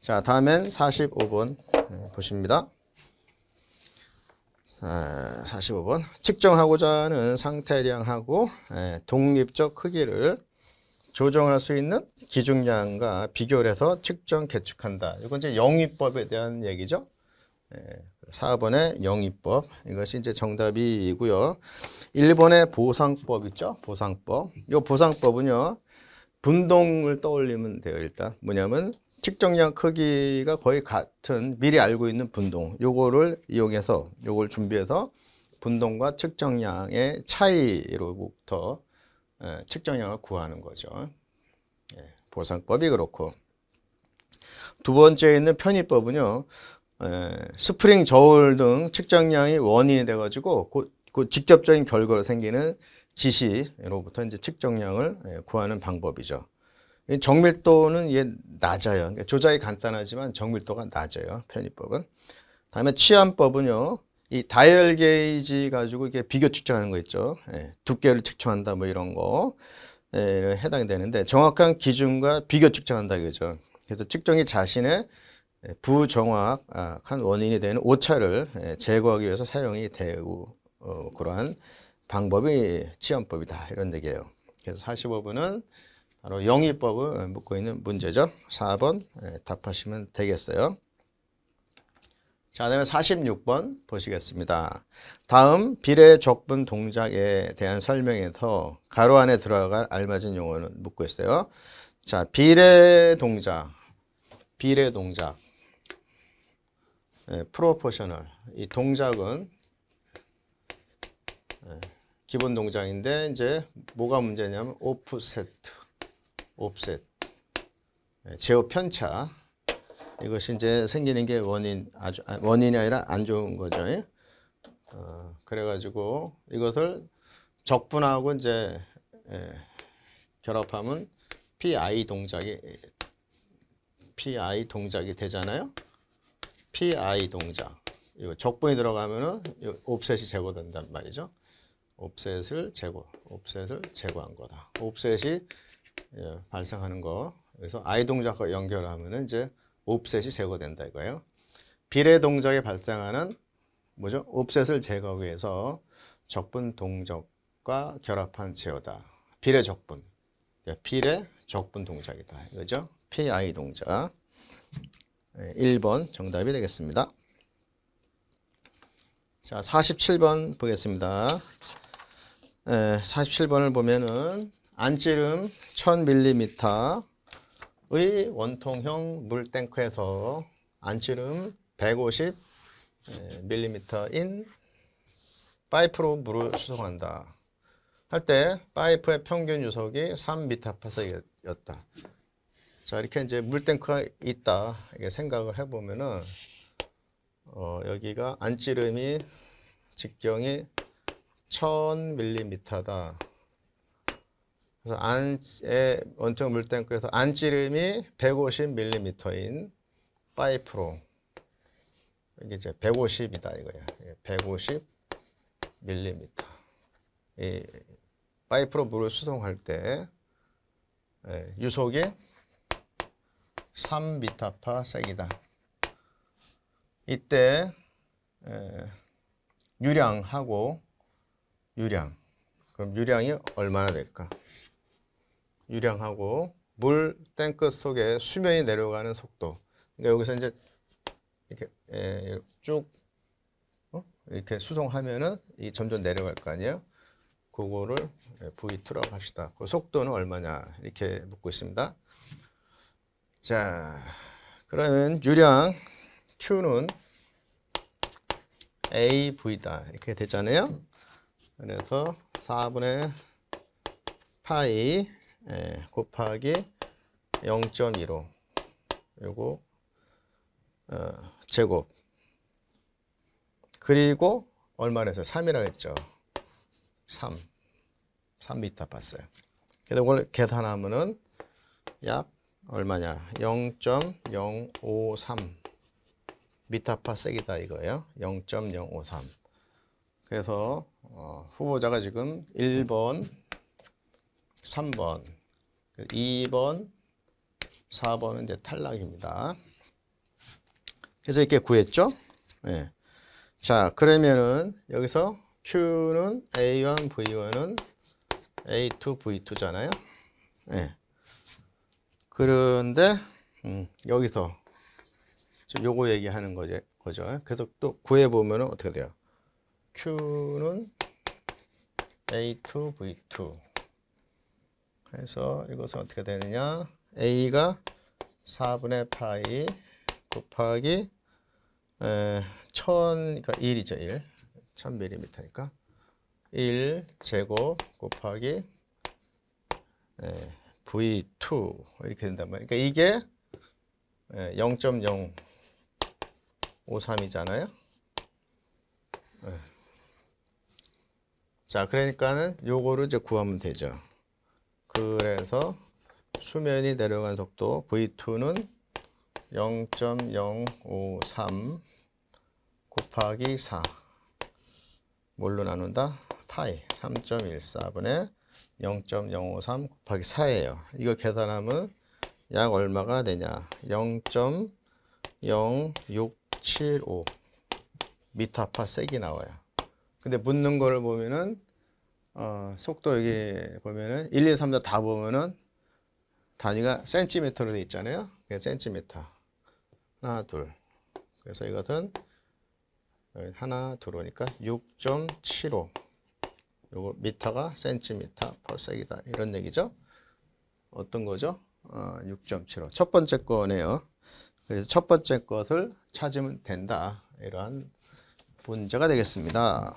자, 다음엔 45번 보십니다. 45번 측정하고자 하는 상태량하고 네, 독립적 크기를 조정할 수 있는 기준량과 비교를 해서 측정 개축한다. 이건 이제 영위법에 대한 얘기죠. 4번의 영위법 이것이 이제 정답이고요. 1번의 보상법 있죠. 보상법. 이 보상법은요. 분동을 떠올리면 돼요. 일단 뭐냐면 측정량 크기가 거의 같은 미리 알고 있는 분동 요거를 이용해서 요걸 준비해서 분동과 측정량의 차이로부터 예, 측정량을 구하는 거죠 예, 보상법이 그렇고 두 번째 있는 편의법은요 예, 스프링, 저울 등 측정량이 원인이 돼가지고 그, 직접적인 결과로 생기는 지시로부터 이제 측정량을 구하는 방법이죠 정밀도는 얘 낮아요. 그러니까 조작이 간단하지만 정밀도가 낮아요. 편입법은. 다음에 취안법은요. 이 다이얼 게이지 가지고 이게 비교 측정하는 거 있죠. 예, 두께를 측정한다 뭐 이런 거 예, 해당이 되는데 정확한 기준과 비교 측정한다 그죠. 그래서 측정이 자신의 부정확한 원인이 되는 오차를 예, 제거하기 위해서 사용이 되고 어, 그러한 방법이 치안법이다 이런 얘기예요. 그래서 45분은 바로 영의법을 묻고 있는 문제죠. 4번 예, 답하시면 되겠어요. 자, 다음에 46번 보시겠습니다. 다음 비례 적분 동작에 대한 설명에서 가로 안에 들어갈 알맞은 용어는 묻고 있어요. 자, 비례 동작, 비례 동작, 예, 프로포셔널. 이 동작은 예, 기본 동작인데 이제 뭐가 문제냐면 오프세트. 옵셋, 네, 제어 편차 이것이 이제 생기는 게 원인 아주 아, 원인이 아니라 안 좋은 거죠. 예? 어, 그래가지고 이것을 적분하고 이제 예, 결합하면 PI 동작이 PI 동작이 되잖아요. PI 동작. 이 적분이 들어가면은 옵셋이 제거된단 말이죠. 옵셋을 제거, 옵셋을 제거한 거다. 옵셋이 예, 발생하는 거. 그래서 I 동작과 연결하면 이제 옵셋이 제거된다 이거예요. 비례 동작에 발생하는 뭐죠? 옵셋을 제거하기 위해서 적분 동작과 결합한 제어다. 비례 적분. 예, 비례 적분 동작이다. 이거죠? PI 동작. 1번 예, 정답이 되겠습니다. 자, 47번 보겠습니다. 에, 예, 47번을 보면은 안찌름 1000mm의 원통형 물탱크에서 안찌름 150mm인 예, 파이프로 물을 수송한다. 할 때 파이프의 평균 유속이 3 m s 였다자 이렇게 이제 물탱크가 있다 이게 생각을 해보면은 어, 여기가 안찌름이 직경이 1000mm다. 그래서 안에 원통 물탱크에서 안찌름이 150mm인 파 이게 이제 150이다 이거야. 150mm. 이 파이프로 물을 수송할 때 예, 유속이 3미타파 색이다. 이때 예, 유량하고 유량 그럼 유량이 얼마나 될까? 유량하고 물땡크 속에 수면이 내려가는 속도. 그러니까 여기서 이제 이렇게 에, 예, 쭉 어? 이렇게 수송하면은 이 점점 내려갈 거 아니에요. 그거를 예, V2라고 합시다. 그 속도는 얼마냐 이렇게 묻고 있습니다. 자, 그러면 유량 Q는 AV다 이렇게 됐잖아요. 그래서 4분의 파이 예, 곱하기 0.15 요거 어, 제곱 그리고 얼마나 했어 3이라고 했죠. 3 3미터 봤어요. 그래서 오늘 계산하면은 약 얼마냐 0.053미터파 세기다 이거예요 0.053 그래서 어, 후보자가 지금 1번 3번 2번, 4번은 이제 탈락입니다. 그래서 이렇게 구했죠? 네. 자, 그러면은 여기서 Q는 A1, V1은 A2, V2잖아요. 네. 예. 그런데 음, 여기서 요거 얘기하는 거죠. 거죠. 그래서 또 구해보면 어떻게 돼요? Q는 A2, V2 그래서 이것은 어떻게 되느냐 a가 4분의 파이 곱하기 에, 1000 그러니까 1이죠 1 1000mm니까 1 제곱 곱하기 에, v2 이렇게 된단 말이에요 그러니까 이게 0.053이잖아요 자 그러니까는 요거를 이제 구하면 되죠 그래서 수면이 내려간 속도 V2는 0.053 곱하기 4 뭘로 나눈다? 파이 3.14분의 0.053 곱하기 4예요. 이거 계산하면 약 얼마가 되냐? 0.0675 미터파 색이 나와요. 근데 묻는 거를 보면은 어, 속도 여기 보면은 1, 2, 3, 4 다 보면은 단위가 센티미터로 되어 있잖아요. 센티미터. 하나, 둘. 그래서 이것은 하나, 들어오니까 6.75. 요거 미터가 센티미터 퍼섹이다. 이런 얘기죠. 어떤 거죠? 어, 6.75. 첫 번째 거네요. 그래서 첫 번째 것을 찾으면 된다. 이러한 문제가 되겠습니다.